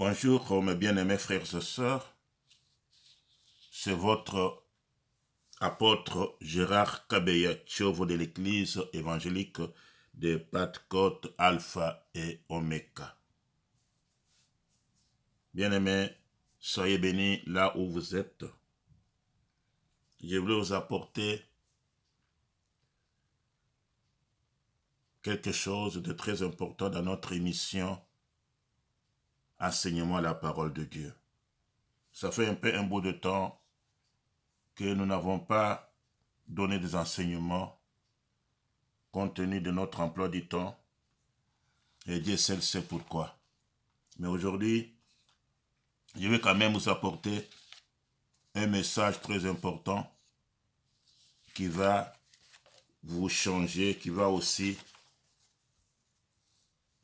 Bonjour mes bien-aimés frères et sœurs, c'est votre apôtre Gérard Kabeyachovo de l'église évangélique de Côte Alpha et Omeka. Bien-aimés, soyez bénis là où vous êtes. Je voulais vous apporter quelque chose de très important dans notre émission enseignement à la parole de Dieu. Ça fait un peu un bout de temps que nous n'avons pas donné des enseignements compte tenu de notre emploi du temps. Et Dieu seul sait pourquoi. Mais aujourd'hui, je vais quand même vous apporter un message très important qui va vous changer, qui va aussi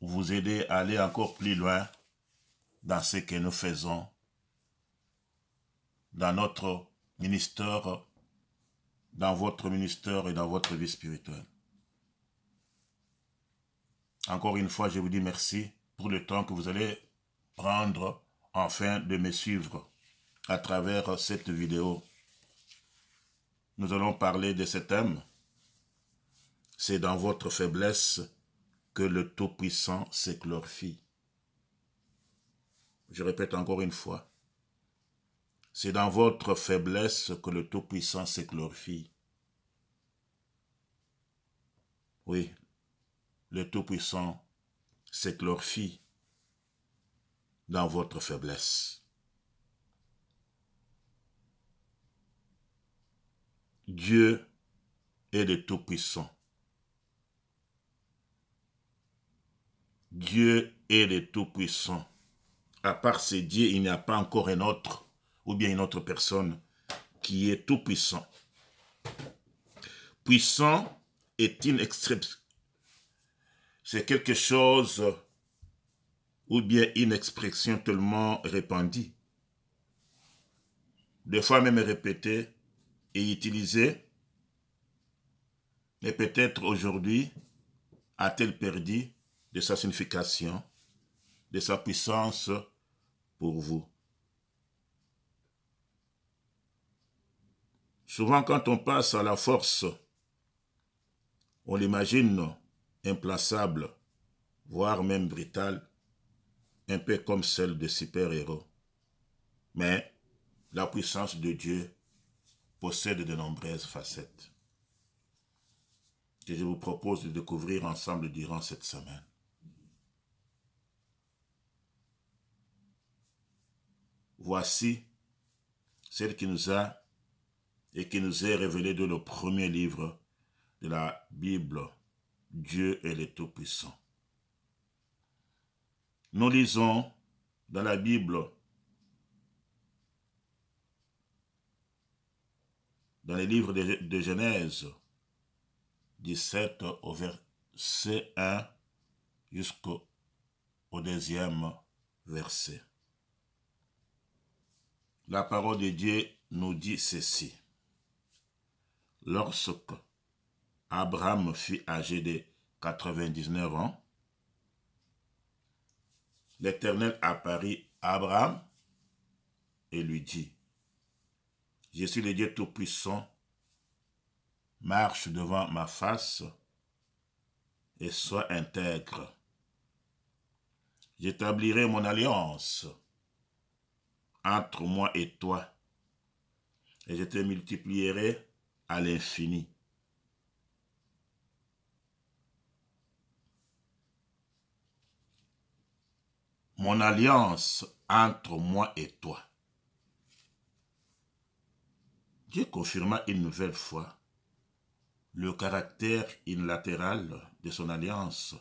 vous aider à aller encore plus loin dans ce que nous faisons, dans notre ministère, dans votre ministère et dans votre vie spirituelle. Encore une fois, je vous dis merci pour le temps que vous allez prendre enfin de me suivre à travers cette vidéo. Nous allons parler de cet thème. C'est dans votre faiblesse que le Tout-Puissant se je répète encore une fois. C'est dans votre faiblesse que le Tout-Puissant se Oui, le Tout-Puissant se dans votre faiblesse. Dieu est le Tout-Puissant. Dieu est le Tout-Puissant à part ces dieux, il n'y a pas encore un autre, ou bien une autre personne qui est tout puissant. Puissant est une expression. C'est quelque chose ou bien une expression tellement répandue. Des fois même répétée et utilisée. Mais peut-être aujourd'hui a-t-elle perdu de sa signification, de sa puissance, vous. Souvent quand on passe à la force, on l'imagine implaçable, voire même brutale, un peu comme celle de super-héros. Mais la puissance de Dieu possède de nombreuses facettes que je vous propose de découvrir ensemble durant cette semaine. voici celle qui nous a et qui nous est révélée dans le premier livre de la Bible. Dieu est le Tout-Puissant. Nous lisons dans la Bible, dans les livres de, de Genèse, 17 au verset 1 jusqu'au deuxième verset. La parole de Dieu nous dit ceci. Lorsque Abraham fut âgé de 99 ans, l'Éternel apparut à Abraham et lui dit, Je suis le Dieu Tout-Puissant, marche devant ma face et sois intègre. J'établirai mon alliance entre moi et toi, et je te multiplierai à l'infini. Mon alliance entre moi et toi. Dieu confirma une nouvelle fois le caractère unilatéral de son alliance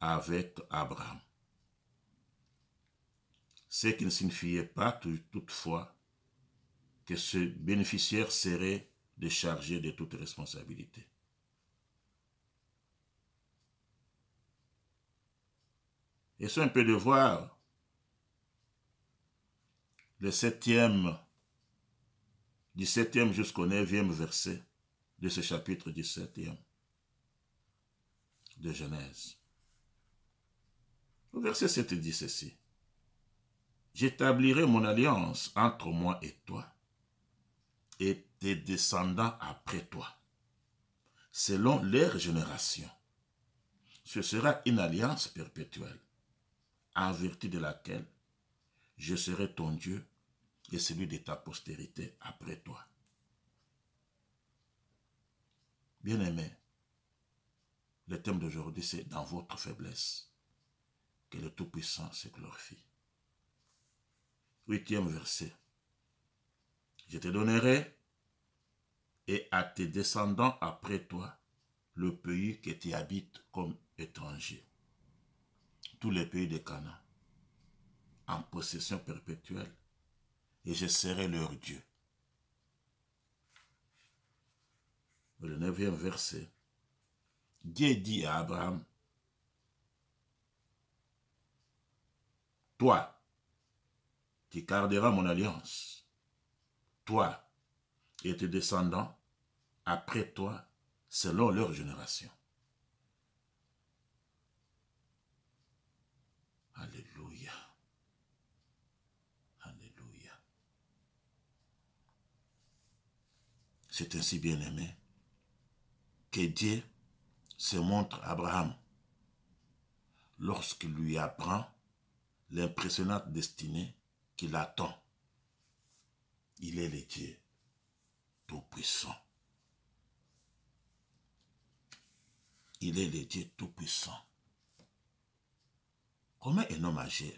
avec Abraham ce qui ne signifiait pas toutefois que ce bénéficiaire serait déchargé de toute responsabilité. Et c'est un peu de voir le septième, du septième jusqu'au neuvième verset de ce chapitre du e de Genèse. Le verset 7, dit ceci. J'établirai mon alliance entre moi et toi et tes descendants après toi, selon leur génération. Ce sera une alliance perpétuelle, en vertu de laquelle je serai ton Dieu et celui de ta postérité après toi. Bien-aimé, le thème d'aujourd'hui, c'est dans votre faiblesse que le Tout-Puissant se glorifie. Huitième verset. Je te donnerai et à tes descendants après toi le pays que tu habites comme étranger. Tous les pays de Canaan en possession perpétuelle et je serai leur Dieu. Le neuvième verset. Dieu dit à Abraham, toi, qui gardera mon alliance, toi et tes descendants, après toi, selon leur génération. Alléluia. Alléluia. C'est ainsi, bien-aimé, que Dieu se montre à Abraham lorsqu'il lui apprend l'impressionnante destinée qui l'attend. Il est le Dieu Tout-Puissant. Il est le Dieu Tout-Puissant. Comment un homme âgé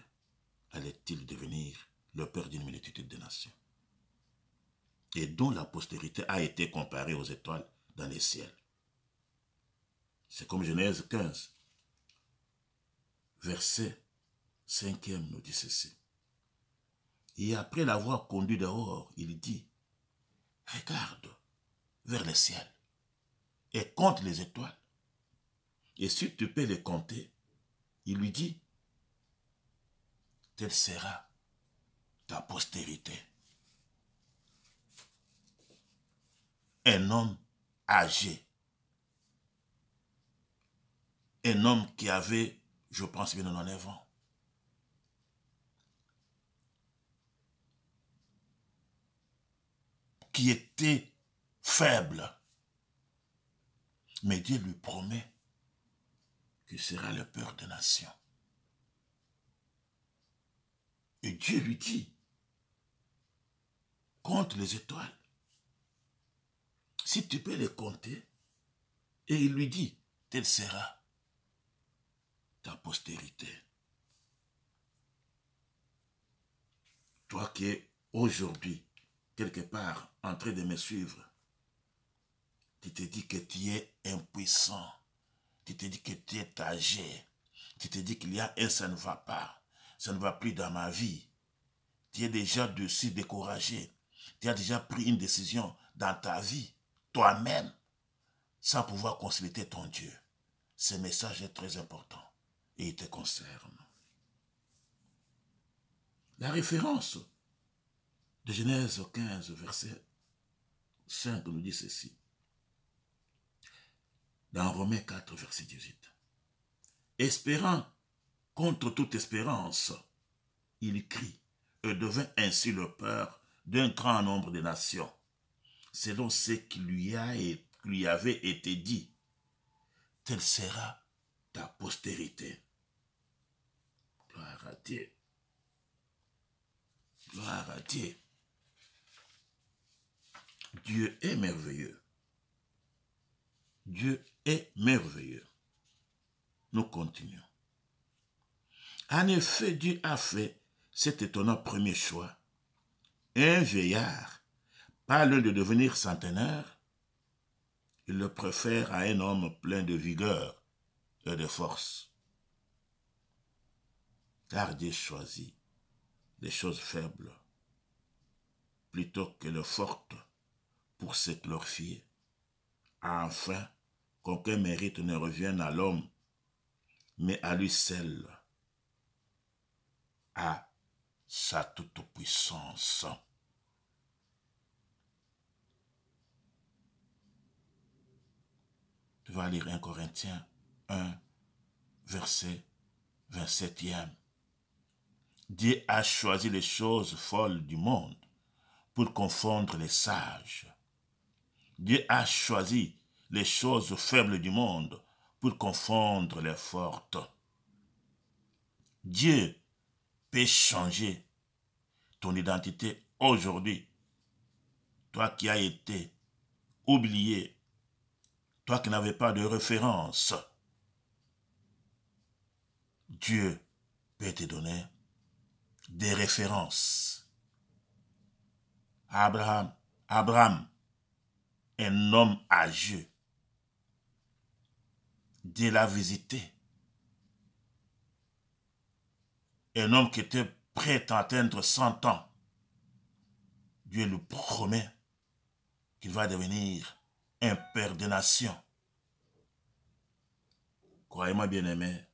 allait-il devenir le père d'une multitude de nations et dont la postérité a été comparée aux étoiles dans les ciels C'est comme Genèse 15, verset 5e nous dit ceci. Et après l'avoir conduit dehors, il dit, regarde vers le ciel et compte les étoiles. Et si tu peux les compter, il lui dit, telle sera ta postérité. Un homme âgé, un homme qui avait, je pense, bien en ans, qui était faible. Mais Dieu lui promet qu'il sera le peur des nations. Et Dieu lui dit, compte les étoiles. Si tu peux les compter, et il lui dit, telle sera ta postérité. Toi qui es aujourd'hui quelque part en train de me suivre, tu te dis que tu es impuissant, tu te dis que tu es âgé, tu te dis qu'il y a un ça ne va pas, ça ne va plus dans ma vie. Tu es déjà dessus découragé, tu as déjà pris une décision dans ta vie, toi-même, sans pouvoir consulter ton Dieu. Ce message est très important et il te concerne. La référence de Genèse 15, verset 5 nous dit ceci. Dans Romains 4, verset 18. Espérant contre toute espérance, il crie et devint ainsi le père d'un grand nombre de nations, selon ce qui lui, a et lui avait été dit. Telle sera ta postérité. Gloire à Dieu. Gloire à Dieu. Dieu est merveilleux. Dieu est merveilleux. Nous continuons. En effet, Dieu a fait cet étonnant premier choix. Un vieillard, pas le de devenir centenaire, il le préfère à un homme plein de vigueur et de force. Car Dieu choisit les choses faibles plutôt que les fortes pour leur fille afin qu'aucun mérite ne revienne à l'homme, mais à lui seul, à sa toute-puissance. Tu vas lire 1 Corinthiens 1, verset 27e. Dieu a choisi les choses folles du monde pour confondre les sages. Dieu a choisi les choses faibles du monde pour confondre les fortes. Dieu peut changer ton identité aujourd'hui. Toi qui as été oublié, toi qui n'avais pas de référence, Dieu peut te donner des références. Abraham, Abraham un homme âgé. Dieu l'a visité. Un homme qui était prêt à atteindre 100 ans. Dieu lui promet qu'il va devenir un père de nations. Croyez-moi bien aimé,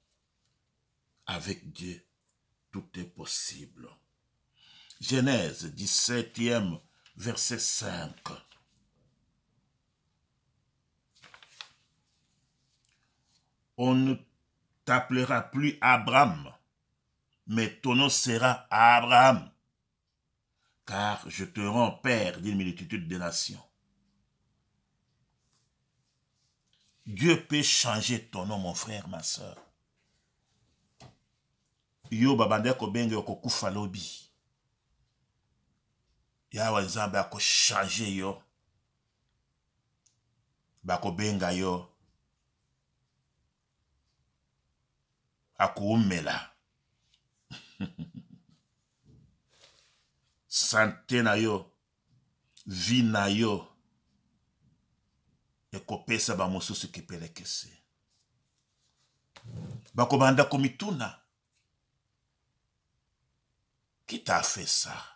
avec Dieu, tout est possible. Genèse 17e, verset 5. on ne t'appellera plus Abraham, mais ton nom sera Abraham, car je te rends père d'une multitude de nations. Dieu peut changer ton nom, mon frère, ma soeur. yo babandeko benga yo ya lobi yawa nzambe akochange yo benga yo Santé Santena yo. mela et na yo vi na ki pele bamosusu ba komituna qui t'a fait ça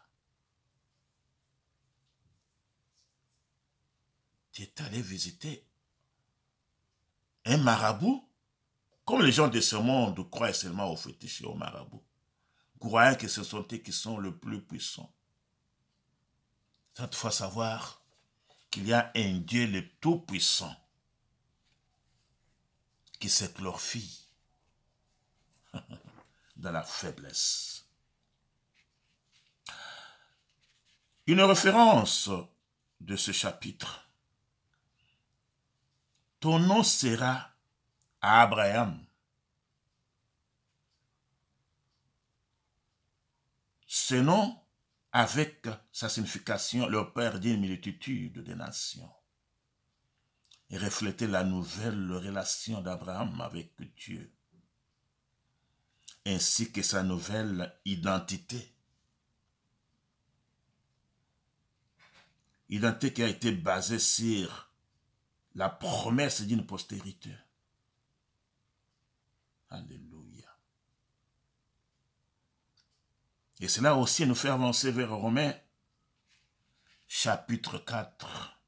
Tu es allé visiter un marabout comme les gens de ce monde croient seulement aux fétiches et aux marabouts, croyant que ce sont eux qui sont le plus puissants. fois savoir qu'il y a un Dieu le Tout-Puissant qui se fille. dans la faiblesse. Une référence de ce chapitre. Ton nom sera à Abraham. Ce nom, avec sa signification, le père d'une multitude des nations, et reflétait la nouvelle relation d'Abraham avec Dieu, ainsi que sa nouvelle identité. Identité qui a été basée sur la promesse d'une postérité. Alléluia. Et cela aussi nous fait avancer vers Romains, chapitre 4,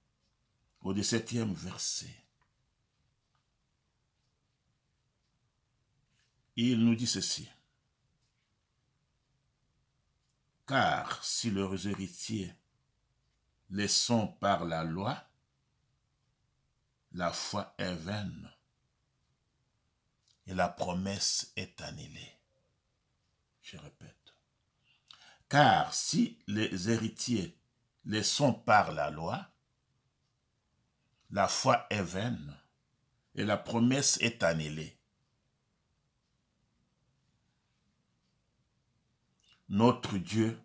au 17e verset. Il nous dit ceci. Car si leurs héritiers les sont par la loi, la foi est vaine et la promesse est annulée. Je répète. Car si les héritiers les sont par la loi, la foi est vaine et la promesse est annulée. Notre Dieu,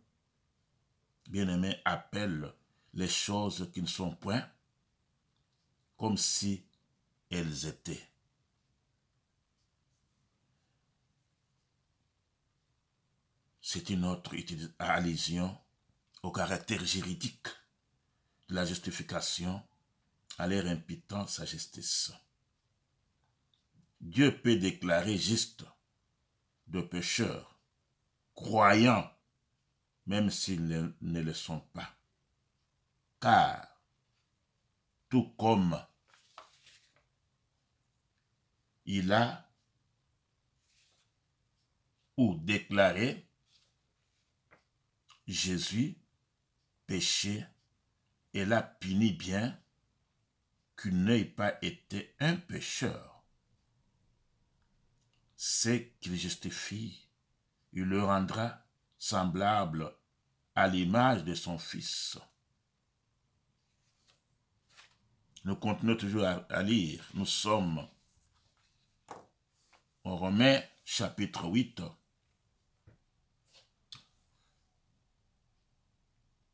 bien-aimé, appelle les choses qui ne sont point comme si elles étaient. c'est une autre allusion au caractère juridique de la justification à l'air imputant sa justice. Dieu peut déclarer juste de pécheurs, croyants, même s'ils ne le sont pas. Car, tout comme il a ou déclaré Jésus péché et l'a puni bien qu'il n'ait pas été un pécheur. C'est qu'il justifie, il le rendra semblable à l'image de son Fils. Nous continuons toujours à lire. Nous sommes en Romains chapitre 8,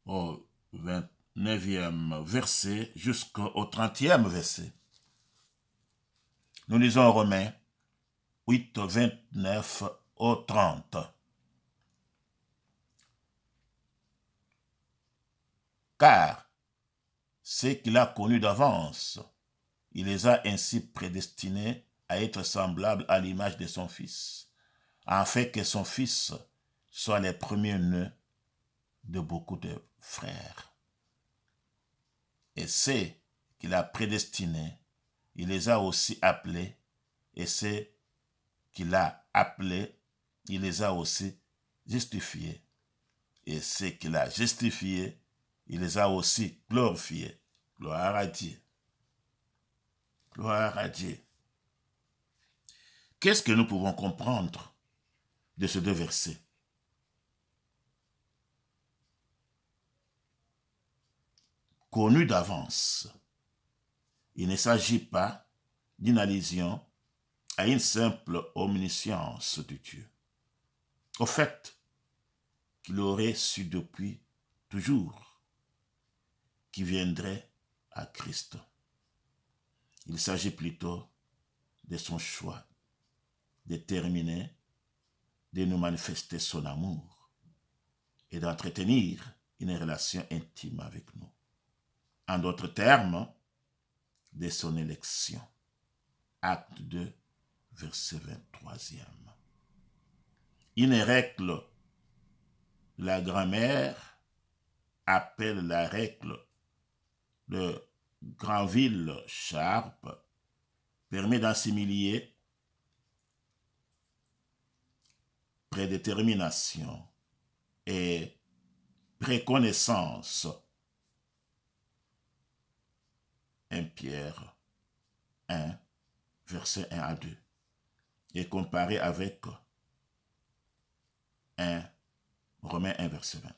au 29e verset jusqu'au 30e verset. Nous lisons Romains 8, 29 au 30. Car ceux qu'il a connus d'avance, il les a ainsi prédestinés à être semblables à l'image de son Fils, afin que son Fils soit les premiers nœud de beaucoup d'œuvres frères. Et c'est qu'il a prédestiné, il les a aussi appelés. Et c'est qu'il a appelé, il les a aussi justifiés. Et c'est qu'il a justifiés, il les a aussi glorifiés. Gloire à Dieu. Gloire à Dieu. Qu'est-ce que nous pouvons comprendre de ces deux versets connu d'avance. Il ne s'agit pas d'une allusion à une simple omniscience de Dieu. Au fait, qu'il aurait su depuis toujours, qui viendrait à Christ. Il s'agit plutôt de son choix déterminé de nous manifester son amour et d'entretenir une relation intime avec nous en d'autres termes, de son élection. Acte 2, verset 23 Une règle, la grammaire appelle la règle de Granville-Sharpe, permet d'assimiler prédétermination et préconnaissance 1 Pierre 1, verset 1 à 2, et comparé avec 1 Romains 1, verset 20.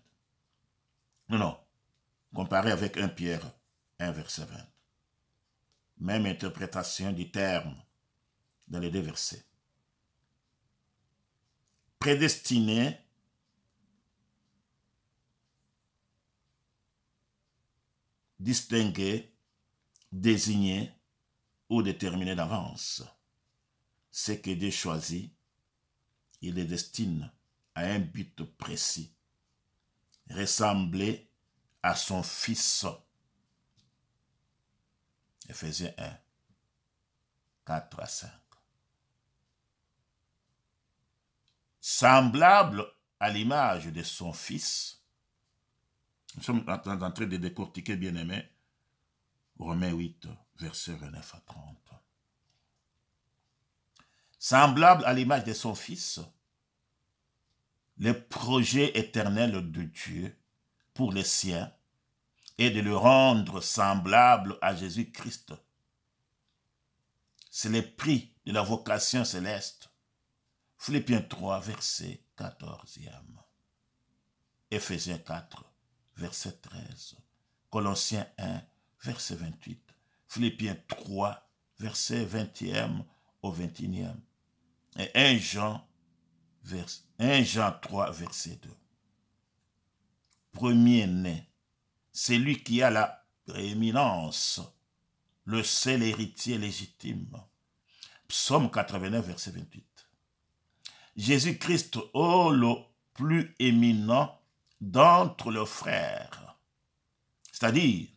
Non, non, comparé avec 1 Pierre 1, verset 20. Même interprétation du terme dans les deux versets. Prédestiné distingué désigné ou déterminé d'avance. Ce que Dieu choisit, il est destine à un but précis, ressembler à son Fils. Ephésiens 1, 4 à 5. Semblable à l'image de son Fils, nous sommes en train de décortiquer, bien aimé, Romains 8, verset 29 à 30. Semblable à l'image de son Fils, le projet éternel de Dieu pour les siens est de le rendre semblable à Jésus-Christ. C'est le prix de la vocation céleste. Philippiens 3, verset 14e. Éphésiens 4, verset 13. Colossiens 1, verset 28. Philippiens 3, verset 20e au 21e. Et 1 Jean, 1 Jean 3, verset 2. Premier-né, c'est lui qui a la prééminence, le seul héritier légitime. Psaume 89, verset 28. Jésus-Christ, ô oh, le plus éminent d'entre le frères, c'est-à-dire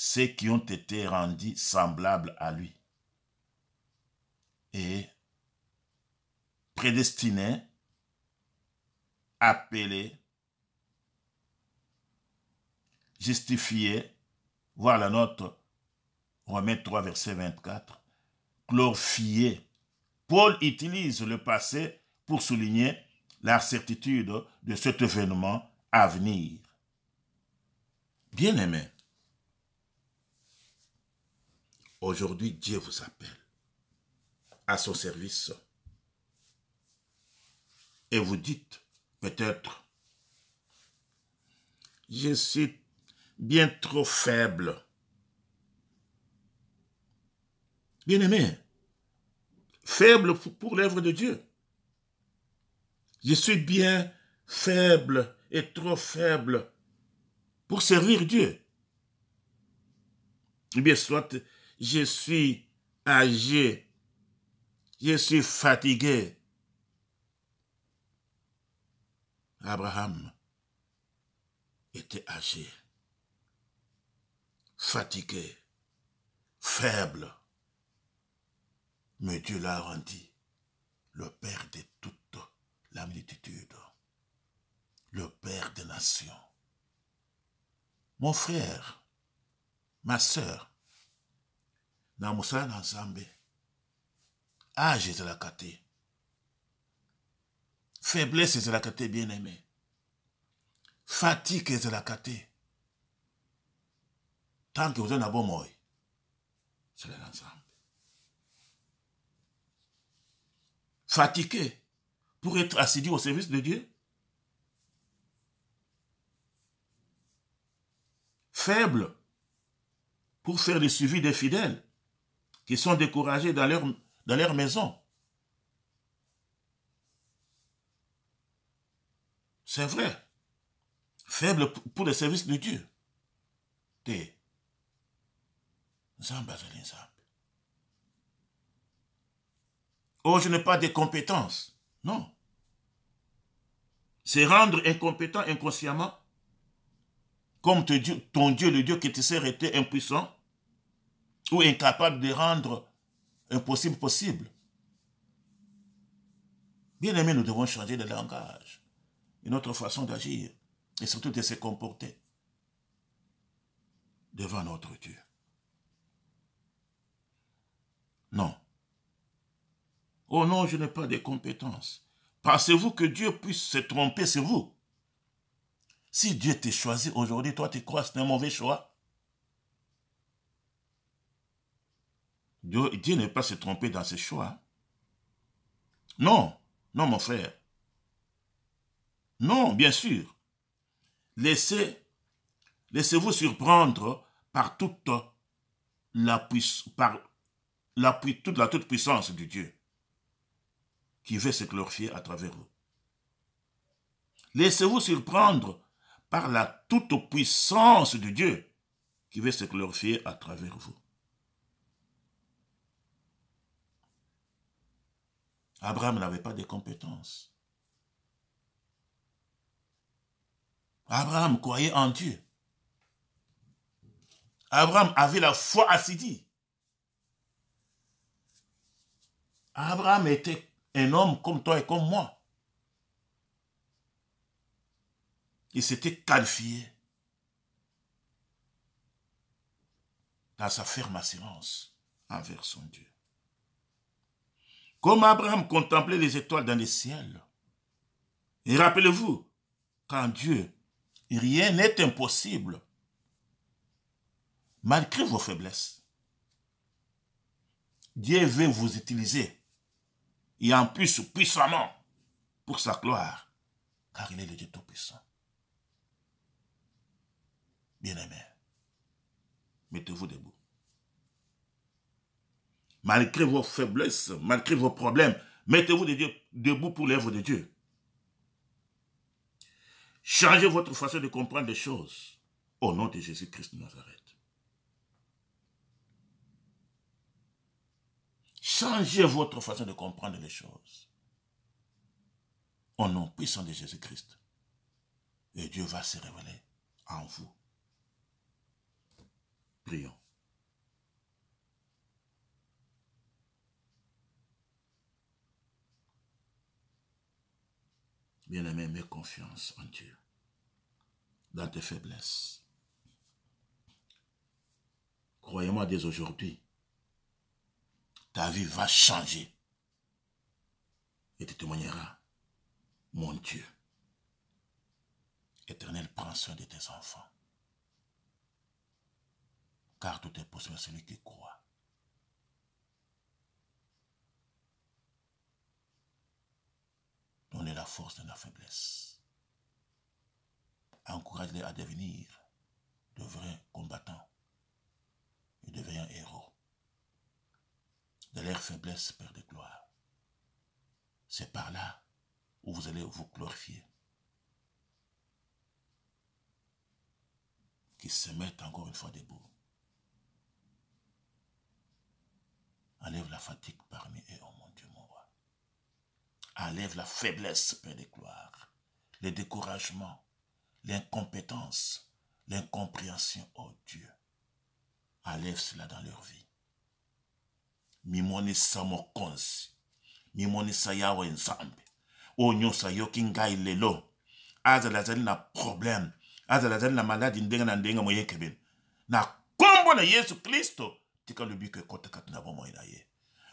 ceux qui ont été rendus semblables à lui et prédestinés, appelés, justifiés, voir la note Romains 3, verset 24, glorifiés. Paul utilise le passé pour souligner la certitude de cet événement à venir. bien aimé. Aujourd'hui, Dieu vous appelle à son service. Et vous dites, peut-être, je suis bien trop faible. Bien-aimé, faible pour l'œuvre de Dieu. Je suis bien faible et trop faible pour servir Dieu. Eh bien, soit je suis âgé, je suis fatigué. Abraham était âgé, fatigué, faible. Mais Dieu l'a rendu le Père de toute la multitude, le Père des nations. Mon frère, ma sœur, na mosala na Âge age ezalaka te faiblesse la te bien aimé fatigue ezalaka te êtes oza na bomoi c'est na nzambe fatigué pour être assidu au service de Dieu Faible pour faire le suivi des fidèles qui sont découragés dans leur, dans leur maison. C'est vrai. Faible pour le service de Dieu. Oh, je n'ai pas de compétences. Non. C'est rendre incompétent inconsciemment, comme ton Dieu, le Dieu qui te sert, était impuissant, ou incapable de rendre impossible possible. Bien aimé, nous devons changer de langage, et notre façon d'agir, et surtout de se comporter devant notre Dieu. Non. Oh non, je n'ai pas de compétences. Pensez-vous que Dieu puisse se tromper sur vous Si Dieu t'a choisi aujourd'hui, toi tu crois que c'est un mauvais choix Dieu, n'est pas se tromper dans ses choix. Non, non mon frère. Non, bien sûr. Laissez, laissez-vous surprendre par toute la, puissance, par toute la toute puissance de Dieu qui veut se glorifier à travers vous. Laissez-vous surprendre par la toute puissance de Dieu qui veut se glorifier à travers vous. Abraham n'avait pas de compétences. Abraham croyait en Dieu. Abraham avait la foi assidue. Abraham était un homme comme toi et comme moi. Il s'était qualifié dans sa ferme assurance envers son Dieu. Comme Abraham contemplait les étoiles dans le ciel. Et rappelez-vous, quand Dieu, rien n'est impossible. Malgré vos faiblesses, Dieu veut vous utiliser. Et en plus, puissamment, pour sa gloire. Car il est le Dieu Tout-Puissant. Bien-aimé, mettez-vous debout malgré vos faiblesses, malgré vos problèmes, mettez-vous debout pour l'œuvre de Dieu. Changez votre façon de comprendre les choses au nom de Jésus-Christ de Nazareth. Changez votre façon de comprendre les choses au nom puissant de Jésus-Christ. Et Dieu va se révéler en vous. Prions. Bien-aimé, mets confiance en Dieu, dans tes faiblesses. Croyez-moi, dès aujourd'hui, ta vie va changer. Et tu témoigneras, mon Dieu, éternel, prends soin de tes enfants. Car tout est possible à celui qui croit. On est la force de la faiblesse. Encourage-les à devenir de vrais combattants et de vrais héros. De leur faiblesse, Père de gloire. C'est par là où vous allez vous glorifier. Qu'ils se mettent encore une fois debout. Enlève la fatigue parmi eux, au monde du monde. Enlève la faiblesse, Père de gloire, le découragement, l'incompétence, l'incompréhension, oh Dieu. Enlève cela dans leur vie. Mimoni samokons. Mimoni yawe ensemble. oyo oh, nyonso ayoki lelo azalazali na problème azalazali na maladi ndenga na moye kebin, na kombo na yesu Christo, tika lubi ekotaka te na bomo na ye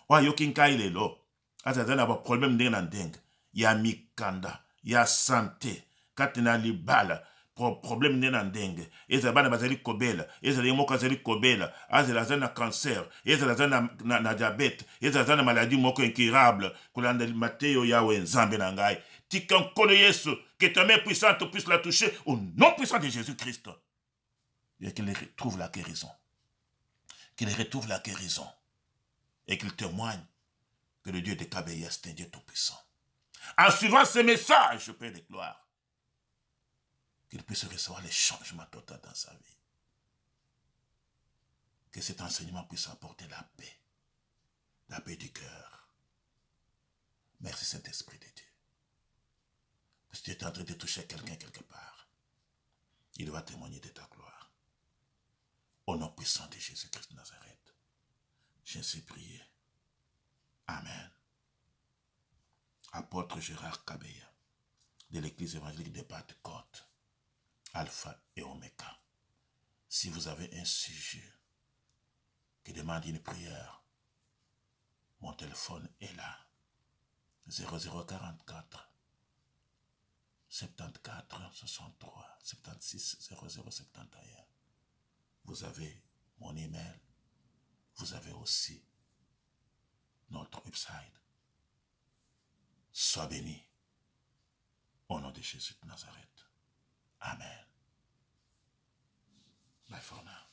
oyo ayoki lelo azazali na baprobleme ndenge na ndenge ya mikanda ya santé kati na libala Pro problème ndenge na ndenge ezala bana bazali kobela ezala ye moko azali kobela azala aza na cancer ezala aza na, na, na diabete ezala na maladie moko incurable kolanda mateyo yawe nzambe na ngai tika nkolo yesu que ta main puissante puisse la toucher au nom puissant de jésus-christ et qu'il retrouve la guérison qu'il retrouve la guérison et qu'il témoigne que le Dieu des Kabeya, est un Dieu tout-puissant. En suivant ce message, Père de gloire, qu'il puisse recevoir les changements totaux dans sa vie. Que cet enseignement puisse apporter la paix, la paix du cœur. Merci Saint-Esprit de Dieu. Si tu es en train de toucher quelqu'un quelque part. Il va témoigner de ta gloire. Au nom puissant de Jésus-Christ de Nazareth, je ainsi prié. Amen. Apôtre Gérard Kabeya de l'église évangélique de Pâque-Côte, Alpha et Oméga. Si vous avez un sujet qui demande une prière, mon téléphone est là. 0044 74 63 76 0071. Vous avez mon email. Vous avez aussi notre website. Sois béni. Au nom de Jésus de Nazareth. Amen. Bye for now.